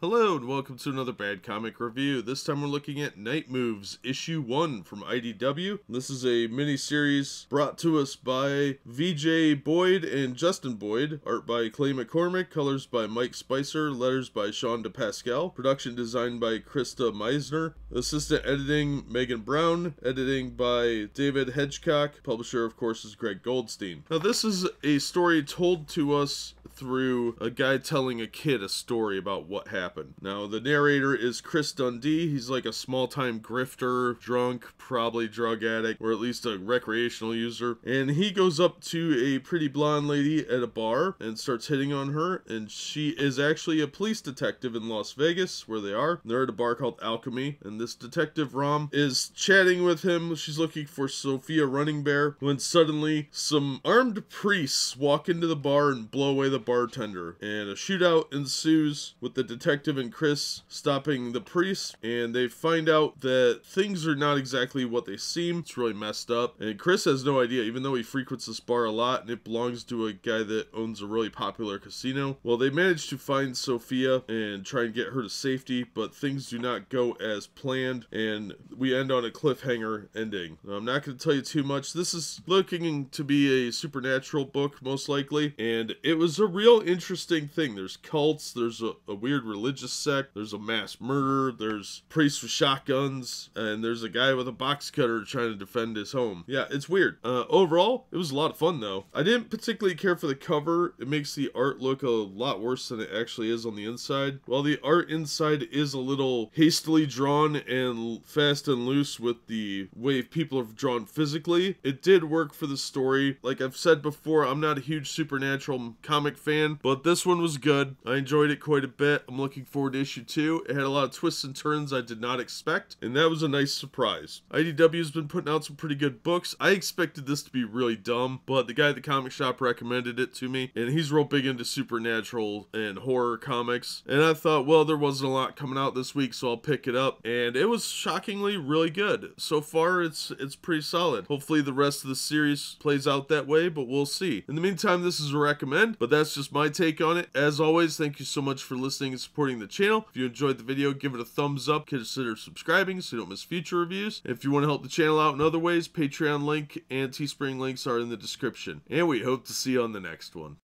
Hello and welcome to another bad comic review. This time we're looking at Night Moves issue 1 from IDW. This is a mini series brought to us by VJ Boyd and Justin Boyd, art by Clay McCormick, colors by Mike Spicer, letters by Sean DePascal, production designed by Krista Meisner, assistant editing Megan Brown, editing by David Hedgecock, publisher of course is Greg Goldstein. Now this is a story told to us through a guy telling a kid a story about what happened. Now, the narrator is Chris Dundee. He's like a small time grifter, drunk, probably drug addict, or at least a recreational user. And he goes up to a pretty blonde lady at a bar and starts hitting on her. And she is actually a police detective in Las Vegas, where they are. They're at a bar called Alchemy. And this detective, Rom, is chatting with him. She's looking for Sophia Running Bear when suddenly some armed priests walk into the bar and blow away the bartender, and a shootout ensues with the detective and Chris stopping the priest, and they find out that things are not exactly what they seem. It's really messed up, and Chris has no idea, even though he frequents this bar a lot, and it belongs to a guy that owns a really popular casino. Well, they manage to find Sophia and try and get her to safety, but things do not go as planned, and we end on a cliffhanger ending. Now, I'm not going to tell you too much. This is looking to be a supernatural book, most likely, and it was a real interesting thing. There's cults, there's a, a weird religious sect, there's a mass murder, there's priests with shotguns, and there's a guy with a box cutter trying to defend his home. Yeah, it's weird. Uh, overall, it was a lot of fun though. I didn't particularly care for the cover. It makes the art look a lot worse than it actually is on the inside. While the art inside is a little hastily drawn and fast and loose with the way people have drawn physically, it did work for the story. Like I've said before, I'm not a huge supernatural comic fan fan, but this one was good. I enjoyed it quite a bit. I'm looking forward to issue two. It had a lot of twists and turns I did not expect, and that was a nice surprise. IDW's been putting out some pretty good books. I expected this to be really dumb, but the guy at the comic shop recommended it to me, and he's real big into supernatural and horror comics. And I thought, well, there wasn't a lot coming out this week, so I'll pick it up. And it was shockingly really good. So far, it's it's pretty solid. Hopefully, the rest of the series plays out that way, but we'll see. In the meantime, this is a recommend, but that's that's just my take on it. As always, thank you so much for listening and supporting the channel. If you enjoyed the video, give it a thumbs up. Consider subscribing so you don't miss future reviews. If you want to help the channel out in other ways, Patreon link and Teespring links are in the description. And we hope to see you on the next one.